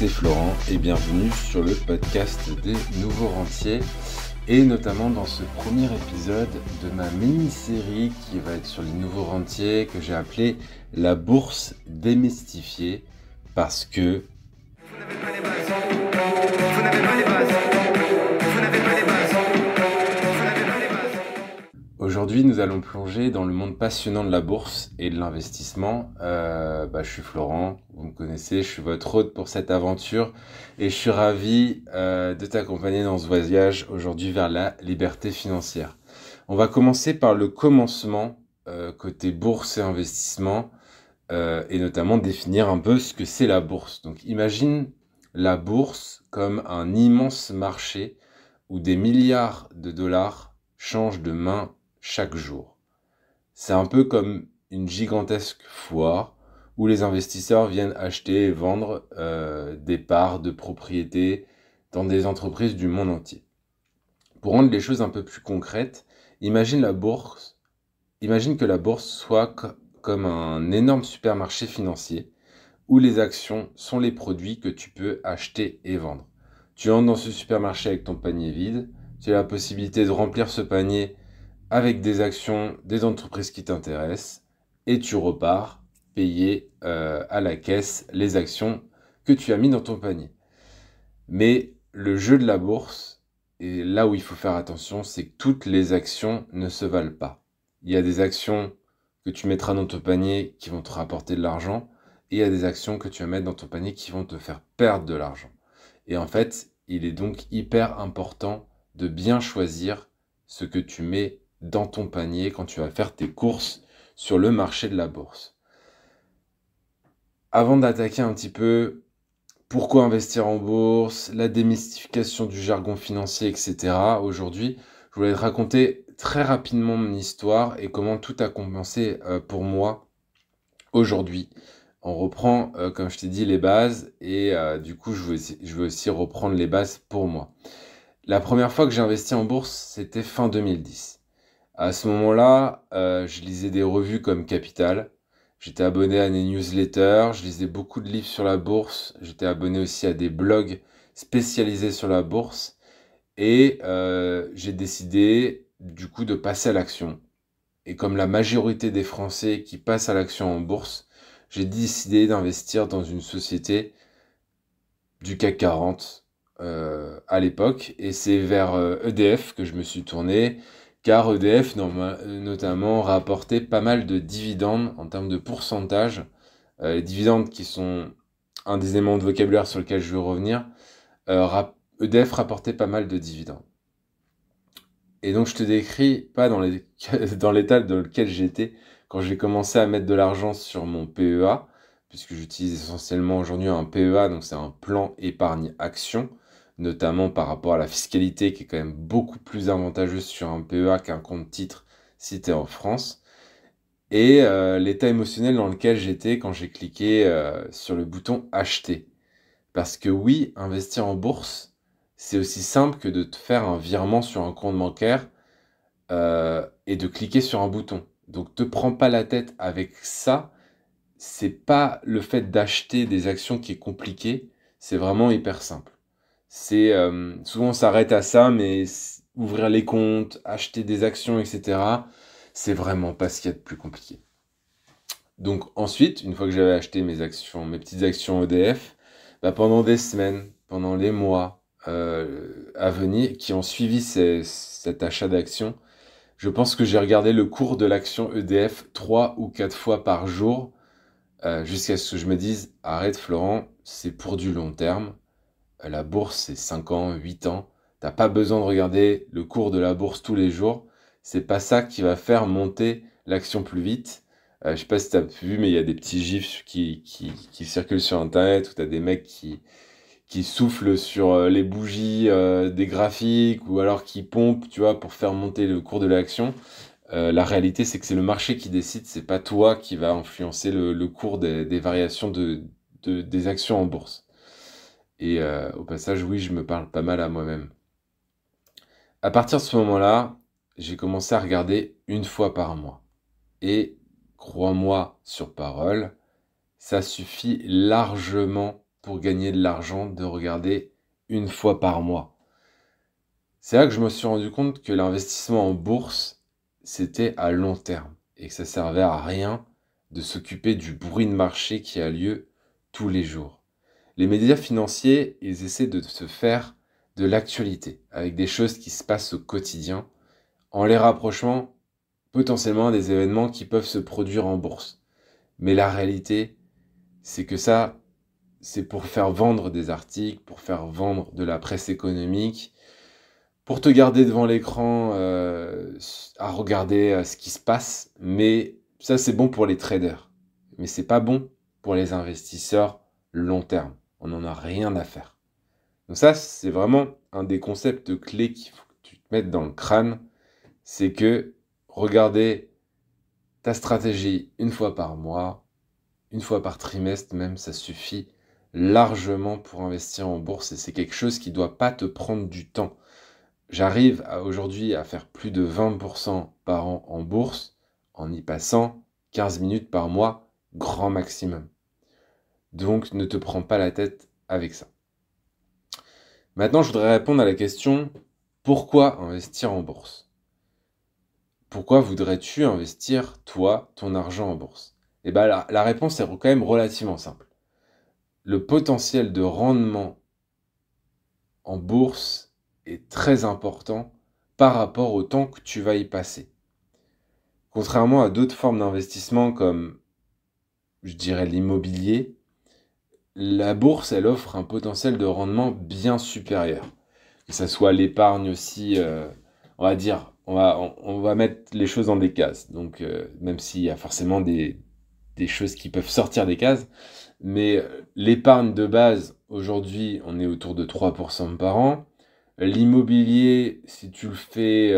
c'est Florent et bienvenue sur le podcast des nouveaux rentiers et notamment dans ce premier épisode de ma mini-série qui va être sur les nouveaux rentiers que j'ai appelé la bourse démystifiée parce que... Aujourd'hui, nous allons plonger dans le monde passionnant de la bourse et de l'investissement. Euh, bah, je suis Florent, vous me connaissez, je suis votre hôte pour cette aventure et je suis ravi euh, de t'accompagner dans ce voyage aujourd'hui vers la liberté financière. On va commencer par le commencement euh, côté bourse et investissement et notamment définir un peu ce que c'est la bourse. Donc imagine la bourse comme un immense marché où des milliards de dollars changent de main chaque jour. C'est un peu comme une gigantesque foire où les investisseurs viennent acheter et vendre euh, des parts de propriété dans des entreprises du monde entier. Pour rendre les choses un peu plus concrètes, imagine la bourse, imagine que la bourse soit comme un énorme supermarché financier où les actions sont les produits que tu peux acheter et vendre. Tu entres dans ce supermarché avec ton panier vide, tu as la possibilité de remplir ce panier avec des actions des entreprises qui t'intéressent et tu repars payer euh, à la caisse les actions que tu as mis dans ton panier. Mais le jeu de la bourse, et là où il faut faire attention, c'est que toutes les actions ne se valent pas. Il y a des actions que tu mettras dans ton panier qui vont te rapporter de l'argent, et il y a des actions que tu vas mettre dans ton panier qui vont te faire perdre de l'argent. Et en fait, il est donc hyper important de bien choisir ce que tu mets dans ton panier quand tu vas faire tes courses sur le marché de la bourse. Avant d'attaquer un petit peu pourquoi investir en bourse, la démystification du jargon financier, etc., aujourd'hui, je voulais te raconter très rapidement mon histoire et comment tout a compensé euh, pour moi aujourd'hui. On reprend, euh, comme je t'ai dit, les bases et euh, du coup, je veux, je veux aussi reprendre les bases pour moi. La première fois que j'ai investi en bourse, c'était fin 2010. À ce moment-là, euh, je lisais des revues comme Capital. J'étais abonné à des newsletters, je lisais beaucoup de livres sur la bourse, j'étais abonné aussi à des blogs spécialisés sur la bourse et euh, j'ai décidé du coup de passer à l'action. Et comme la majorité des Français qui passent à l'action en bourse, j'ai décidé d'investir dans une société du CAC 40 euh, à l'époque et c'est vers EDF e que je me suis tourné car EDF euh, notamment rapportait pas mal de dividendes en termes de pourcentage. Euh, les dividendes qui sont un des éléments de vocabulaire sur lequel je veux revenir, EDF euh, e rapportait pas mal de dividendes. Et donc je te décris pas dans l'état dans, dans lequel j'étais quand j'ai commencé à mettre de l'argent sur mon PEA, puisque j'utilise essentiellement aujourd'hui un PEA, donc c'est un plan épargne action notamment par rapport à la fiscalité qui est quand même beaucoup plus avantageuse sur un PEA qu'un compte titre si tu es en France. Et euh, l'état émotionnel dans lequel j'étais quand j'ai cliqué euh, sur le bouton acheter. Parce que oui, investir en bourse, c'est aussi simple que de te faire un virement sur un compte bancaire euh, et de cliquer sur un bouton. Donc te prends pas la tête avec ça. C'est pas le fait d'acheter des actions qui est compliqué, c'est vraiment hyper simple c'est euh, souvent on s'arrête à ça, mais ouvrir les comptes, acheter des actions, etc. C'est vraiment pas ce qu'il y a de plus compliqué. Donc ensuite, une fois que j'avais acheté mes actions, mes petites actions EDF, bah, pendant des semaines, pendant les mois euh, à venir, qui ont suivi cet achat d'actions, je pense que j'ai regardé le cours de l'action EDF trois ou quatre fois par jour euh, jusqu'à ce que je me dise arrête Florent, c'est pour du long terme. La bourse, c'est 5 ans, 8 ans. T'as pas besoin de regarder le cours de la bourse tous les jours. C'est pas ça qui va faire monter l'action plus vite. Euh, je sais pas si as vu, mais il y a des petits gifs qui, qui, circulent sur Internet où as des mecs qui, qui soufflent sur euh, les bougies euh, des graphiques ou alors qui pompent, tu vois, pour faire monter le cours de l'action. la réalité, c'est que c'est le marché qui décide, c'est pas toi qui va influencer le, cours des, variations de, des actions en bourse. Et euh, au passage, oui, je me parle pas mal à moi-même. À partir de ce moment-là, j'ai commencé à regarder une fois par mois. Et crois-moi sur parole, ça suffit largement pour gagner de l'argent de regarder une fois par mois. C'est là que je me suis rendu compte que l'investissement en bourse, c'était à long terme et que ça servait à rien de s'occuper du bruit de marché qui a lieu tous les jours les médias financiers, ils essaient de se faire de l'actualité, avec des choses qui se passent au quotidien, en les rapprochant potentiellement à des événements qui peuvent se produire en bourse. Mais la réalité, c'est que ça, c'est pour faire vendre des articles, pour faire vendre de la presse économique, pour te garder devant l'écran euh, à regarder euh, ce qui se passe. Mais ça, c'est bon pour les traders. Mais ce c'est pas bon pour les investisseurs long terme on n'en a rien à faire. Donc ça, c'est vraiment un des concepts clés qu'il faut que tu te mettes dans le crâne, c'est que regarder ta stratégie une fois par mois, une fois par trimestre même, ça suffit largement pour investir en bourse et c'est quelque chose qui ne doit pas te prendre du temps. J'arrive aujourd'hui à faire plus de 20% par an en bourse en y passant 15 minutes par mois, grand maximum. Donc ne te prends pas la tête avec ça. Maintenant, je voudrais répondre à la question pourquoi investir en bourse Pourquoi voudrais-tu investir, toi, ton argent en bourse Eh bien, la, la, réponse est quand même relativement simple. Le potentiel de rendement en bourse est très important par rapport au temps que tu vas y passer. Contrairement à d'autres formes d'investissement comme, je dirais, l'immobilier, la bourse, elle offre un potentiel de rendement bien supérieur. Que ce soit l'épargne aussi, euh, on va dire, on va, on, va, mettre les choses dans des cases. Donc, euh, même s'il y a forcément des, choses qui peuvent sortir des cases, mais euh, l'épargne de base, aujourd'hui, on est autour de 3% par an. L'immobilier, si tu le fais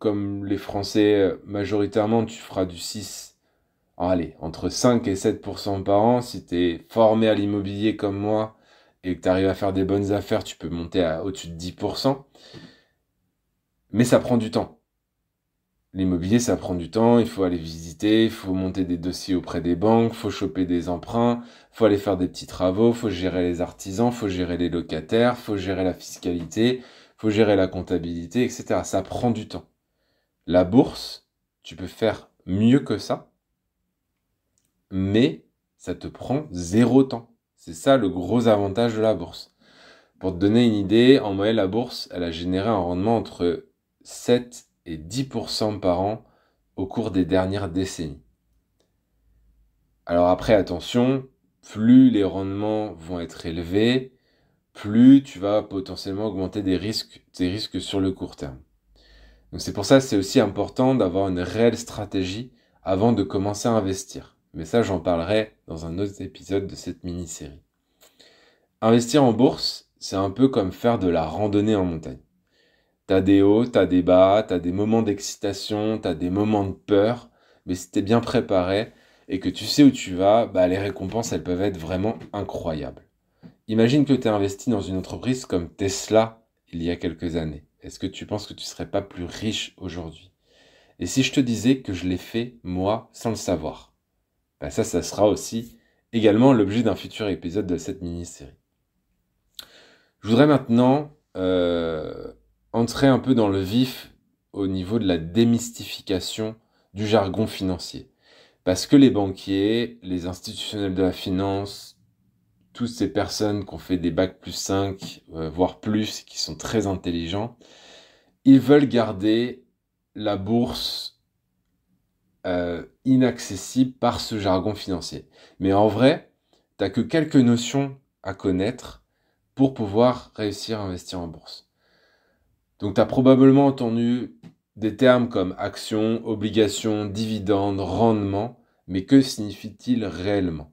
comme les Français majoritairement, tu feras du 6 allez, entre 5 et 7 par an. Si tu es formé à l'immobilier comme moi et que tu arrives à faire des bonnes affaires, tu peux monter à au-dessus de 10 Mais ça prend du temps. L'immobilier, ça prend du temps, il faut aller visiter, il faut monter des dossiers auprès des banques, il faut choper des emprunts, il faut aller faire des petits travaux, il faut gérer les artisans, il faut gérer les locataires, il faut gérer la fiscalité, il faut gérer la comptabilité, etc. Ça prend du temps. La bourse, tu peux faire mieux que ça, mais ça te prend zéro temps. C'est ça le gros avantage de la bourse. Pour te donner une idée, en moyenne, la bourse, elle a généré un rendement entre 7 et 10% par an au cours des dernières décennies. Alors après, attention, plus les rendements vont être élevés, plus tu vas potentiellement augmenter des risques, tes risques sur le court terme. c'est pour ça que c'est aussi important d'avoir une réelle stratégie avant de commencer à investir mais ça j'en parlerai dans un autre épisode de cette mini-série. Investir en bourse, c'est un peu comme faire de la randonnée en montagne. T'as des hauts, t'as des bas, t'as des moments d'excitation, t'as des moments de peur, mais si t'es bien préparé et que tu sais où tu vas, bah les récompenses elles peuvent être vraiment incroyables. Imagine que tu investi dans une entreprise comme Tesla il y a quelques années. Est-ce que tu penses que tu serais pas plus riche aujourd'hui Et si je te disais que je l'ai fait moi sans le savoir bah, ça, ça sera aussi également l'objet d'un futur épisode de cette mini-série. Je voudrais maintenant euh, entrer un peu dans le vif au niveau de la démystification du jargon financier. Parce que les banquiers, les institutionnels de la finance, toutes ces personnes qui ont fait des bacs plus 5, euh, voire plus, qui sont très intelligents, ils veulent garder la bourse euh, inaccessible par ce jargon financier. Mais en vrai, n'as que quelques notions à connaître pour pouvoir réussir à investir en bourse. Donc tu as probablement entendu des termes comme action, obligation, dividende, rendement, mais que signifie-t-il réellement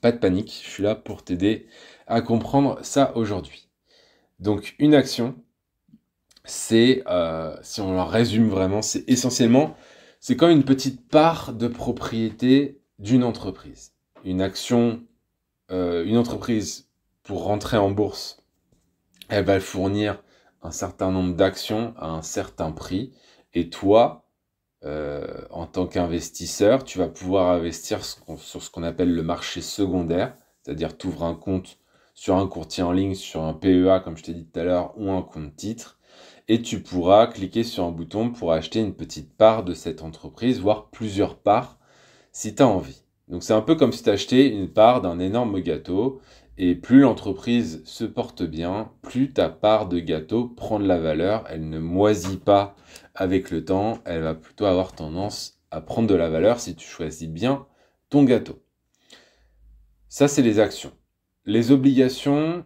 Pas de panique, je suis là pour t'aider à comprendre ça aujourd'hui. Donc une action, c'est, euh, si on la résume vraiment, c'est essentiellement c'est comme une petite part de propriété d'une entreprise. Une action, euh, une entreprise pour rentrer en bourse, elle va fournir un certain nombre d'actions à un certain prix. Et toi, euh, en tant qu'investisseur, tu vas pouvoir investir sur ce qu'on appelle le marché secondaire, c'est-à-dire t'ouvres un compte sur un courtier en ligne, sur un PEA, comme je t'ai dit tout à l'heure, ou un compte titre et tu pourras cliquer sur un bouton pour acheter une petite part de cette entreprise, voire plusieurs parts si tu as envie. Donc c'est un peu comme si tu achetais une part d'un énorme gâteau et plus l'entreprise se porte bien, plus ta part de gâteau prend de la valeur, elle ne moisit pas avec le temps, elle va plutôt avoir tendance à prendre de la valeur si tu choisis bien ton gâteau. Ça c'est les actions. Les obligations,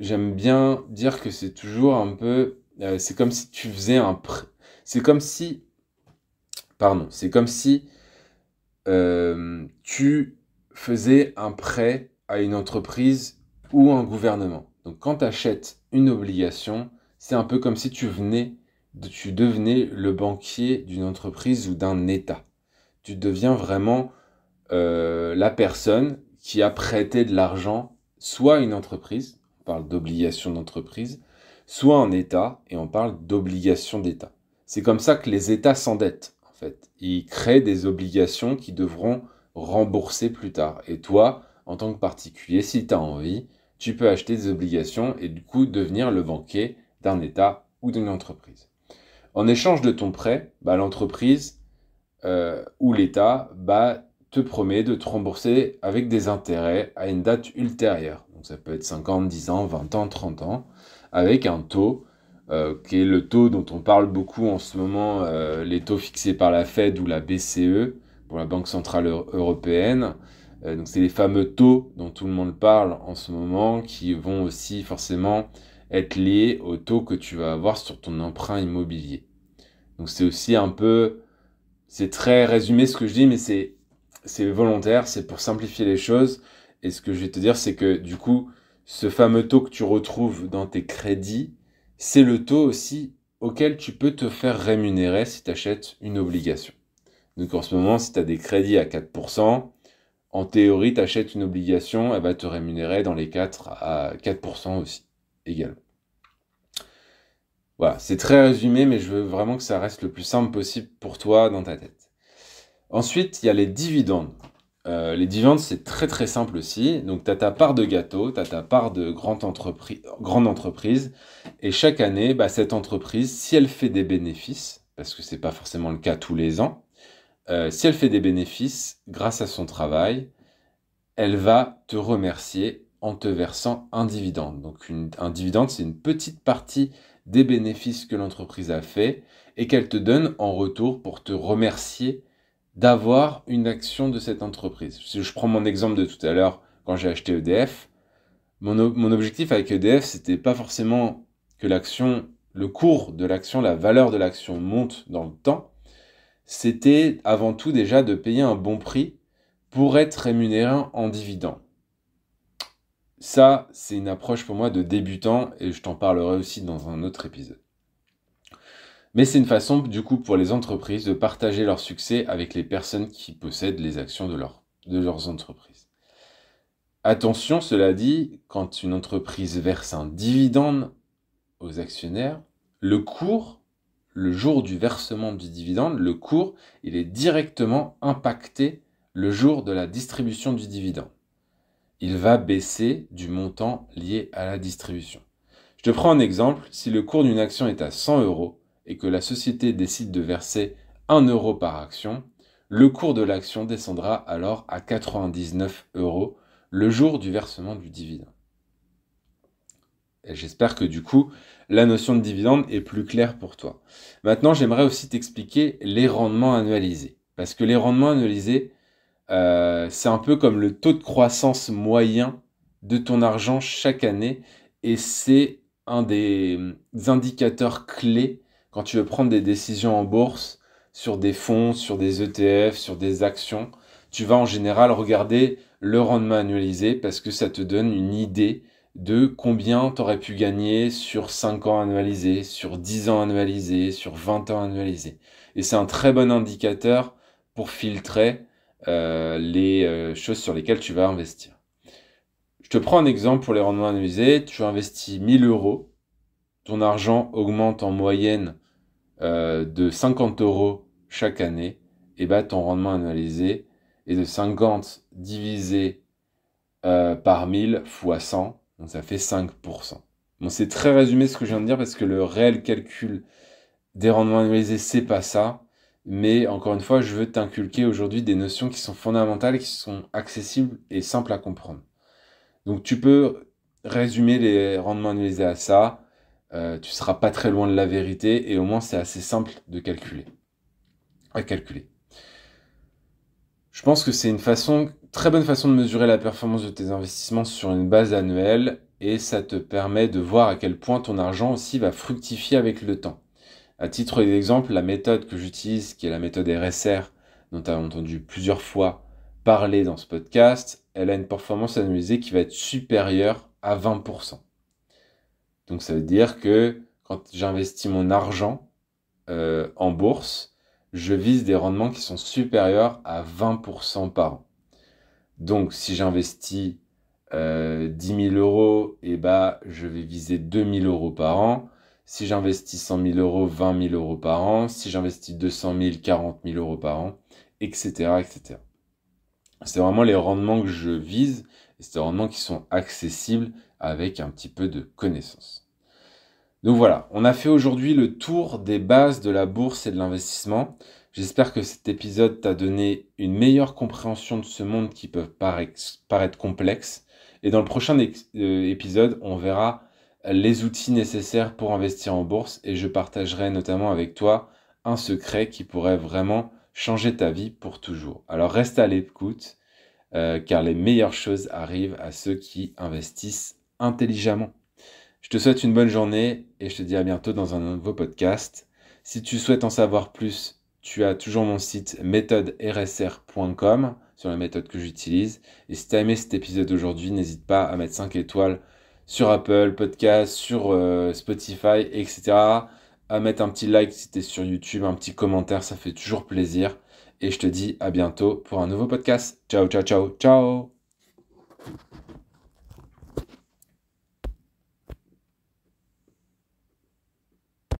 j'aime bien dire que c'est toujours un peu euh, c'est comme si tu faisais un... C'est comme si... Pardon, c'est comme si euh, tu faisais un prêt à une entreprise ou un gouvernement. Donc quand tu achètes une obligation, c'est un peu comme si tu venais, tu devenais le banquier d'une entreprise ou d'un État. Tu deviens vraiment euh, la personne qui a prêté de l'argent, soit à une entreprise, on parle d'obligation d'entreprise, soit en État, et on parle d'obligation d'État. C'est comme ça que les États s'endettent, en fait. Ils créent des obligations qui devront rembourser plus tard. Et toi, en tant que particulier, si tu as envie, tu peux acheter des obligations et du coup devenir le banquier d'un État ou d'une entreprise. En échange de ton prêt, bah, l'entreprise euh, ou l'État bah, te promet de te rembourser avec des intérêts à une date ultérieure. Donc ça peut être 5 ans, 10 ans, 20 ans, 30 ans avec un taux euh, qui est le taux dont on parle beaucoup en ce moment, euh, les taux fixés par la Fed ou la BCE pour la Banque Centrale Européenne. Euh, donc c'est les fameux taux dont tout le monde parle en ce moment qui vont aussi forcément être liés au taux que tu vas avoir sur ton emprunt immobilier. Donc c'est aussi un peu, c'est très résumé ce que je dis, mais c'est volontaire, c'est pour simplifier les choses. Et ce que je vais te dire, c'est que du coup, ce fameux taux que tu retrouves dans tes crédits, c'est le taux aussi auquel tu peux te faire rémunérer si tu achètes une obligation. Donc en ce moment, si tu as des crédits à 4%, en théorie, tu achètes une obligation, elle va te rémunérer dans les 4 à 4% aussi, également. Voilà, c'est très résumé, mais je veux vraiment que ça reste le plus simple possible pour toi dans ta tête. Ensuite, il y a les dividendes. Euh, les dividendes, c'est très très simple aussi. Donc, tu as ta part de gâteau, tu as ta part de grande, entreprise. Et chaque année, bah, cette entreprise, si elle fait des bénéfices, parce que ce n'est pas forcément le cas tous les ans, euh, si elle fait des bénéfices grâce à son travail, elle va te remercier en te versant un dividende. Donc, un dividende, c'est une petite partie des bénéfices que l'entreprise a fait et qu'elle te donne en retour pour te remercier d'avoir une action de cette entreprise. Si je prends mon exemple de tout à l'heure, quand j'ai acheté EDF, mon, objectif avec EDF, c'était pas forcément que l'action, le cours de l'action, la valeur de l'action monte dans le temps. C'était avant tout déjà de payer un bon prix pour être rémunéré en dividendes. Ça, c'est une approche pour moi de débutant et je t'en parlerai aussi dans un autre épisode. Mais c'est une façon du coup pour les entreprises de partager leur succès avec les personnes qui possèdent les actions de, de leurs entreprises. Attention, cela dit, quand une entreprise verse un dividende aux actionnaires, le cours, le jour du versement du dividende, le cours, il est directement impacté le jour de la distribution du dividende. Il va baisser du montant lié à la distribution. Je te prends un exemple, si le cours d'une action est à 100 euros, et que la société décide de verser 1 euro par action, le cours de l'action descendra alors à 99 euros le jour du versement du dividende. J'espère que du coup, la notion de dividende est plus claire pour toi. Maintenant, j'aimerais aussi t'expliquer les rendements annualisés. Parce que les rendements annualisés, euh, c'est un peu comme le taux de croissance moyen de ton argent chaque année. Et c'est un des euh, indicateurs clés quand tu veux prendre des décisions en bourse sur des fonds, sur des ETF, sur des actions, tu vas en général regarder le rendement annualisé parce que ça te donne une idée de combien tu aurais pu gagner sur 5 ans annualisés, sur 10 ans annualisés, sur 20 ans annualisés. Et c'est un très bon indicateur pour filtrer euh, les euh, choses sur lesquelles tu vas investir. Je te prends un exemple pour les rendements annualisés. Tu investis 1000 euros ton argent augmente en moyenne euh, de 50 euros chaque année, et eh bah, ben, ton rendement annualisé est de 50 divisé euh, par 1000 fois 100, donc ça fait 5%. c'est très résumé ce que je viens de dire parce que le réel calcul des rendements annualisés, c'est pas ça. Mais encore une fois, je veux t'inculquer aujourd'hui des notions qui sont fondamentales, qui sont accessibles et simples à comprendre. Donc tu peux résumer les rendements annualisés à ça. Tu euh, tu seras pas très loin de la vérité et au moins c'est assez simple de calculer. À calculer. Je pense que c'est une façon, très bonne façon de mesurer la performance de tes investissements sur une base annuelle et ça te permet de voir à quel point ton argent aussi va fructifier avec le temps. À titre d'exemple, la méthode que j'utilise, qui est la méthode RSR, dont tu as entendu plusieurs fois parler dans ce podcast, elle a une performance annualisée qui va être supérieure à 20%. Donc ça veut dire que quand j'investis mon argent euh, en bourse, je vise des rendements qui sont supérieurs à 20% par an. Donc si j'investis 10 euh, 000 euros, eh ben, je vais viser 2 000 euros par an. Si j'investis 100 000 euros, 20 000 euros par an. Si j'investis 200 000, 40 000 euros par an, etc. etc. C'est vraiment les rendements que je vise et c'est des rendements qui sont accessibles avec un petit peu de connaissance. Donc voilà, on a fait aujourd'hui le tour des bases de la bourse et de l'investissement. J'espère que cet épisode t'a donné une meilleure compréhension de ce monde qui peut paraître complexe. Et dans le prochain euh, épisode, on verra les outils nécessaires pour investir en bourse et je partagerai notamment avec toi un secret qui pourrait vraiment changer ta vie pour toujours. Alors reste à l'écoute euh, car les meilleures choses arrivent à ceux qui investissent intelligemment. Je te souhaite une bonne journée et je te dis à bientôt dans un nouveau podcast. Si tu souhaites en savoir plus, tu as toujours mon site méthodersr.com sur la méthode que j'utilise. Et si tu as aimé cet épisode aujourd'hui, n'hésite pas à mettre 5 étoiles sur Apple Podcast, sur euh, Spotify, etc. À mettre un petit like si tu es sur YouTube, un petit commentaire, ça fait toujours plaisir et je te dis à bientôt pour un nouveau podcast. Ciao, ciao, ciao, ciao